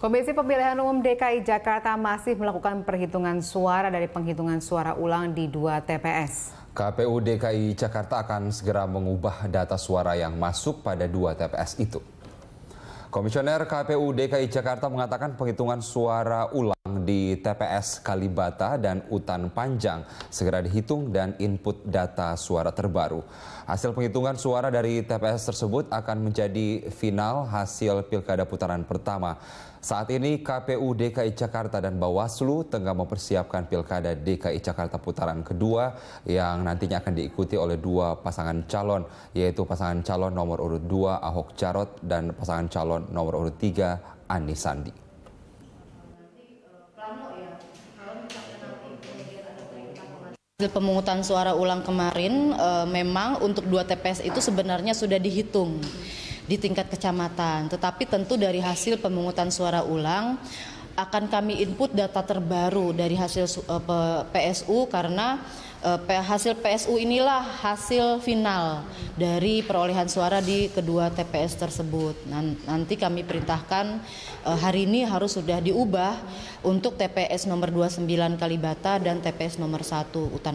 Komisi Pemilihan Umum DKI Jakarta masih melakukan perhitungan suara dari penghitungan suara ulang di dua TPS. KPU DKI Jakarta akan segera mengubah data suara yang masuk pada dua TPS itu. Komisioner KPU DKI Jakarta mengatakan penghitungan suara ulang di TPS Kalibata dan Utan Panjang segera dihitung dan input data suara terbaru. Hasil penghitungan suara dari TPS tersebut akan menjadi final hasil pilkada putaran pertama saat ini KPU DKI Jakarta dan Bawaslu tengah mempersiapkan Pilkada DKI Jakarta putaran kedua yang nantinya akan diikuti oleh dua pasangan calon yaitu pasangan calon nomor urut 2 Ahok Jarot dan pasangan calon nomor urut 3 anis Sandi. Hasil pemungutan suara ulang kemarin e, memang untuk dua TPS itu sebenarnya sudah dihitung di tingkat kecamatan. Tetapi tentu dari hasil pemungutan suara ulang akan kami input data terbaru dari hasil PSU eh, karena eh, hasil PSU inilah hasil final dari perolehan suara di kedua TPS tersebut. Nanti kami perintahkan eh, hari ini harus sudah diubah untuk TPS nomor 29 Kalibata dan TPS nomor 1 Utan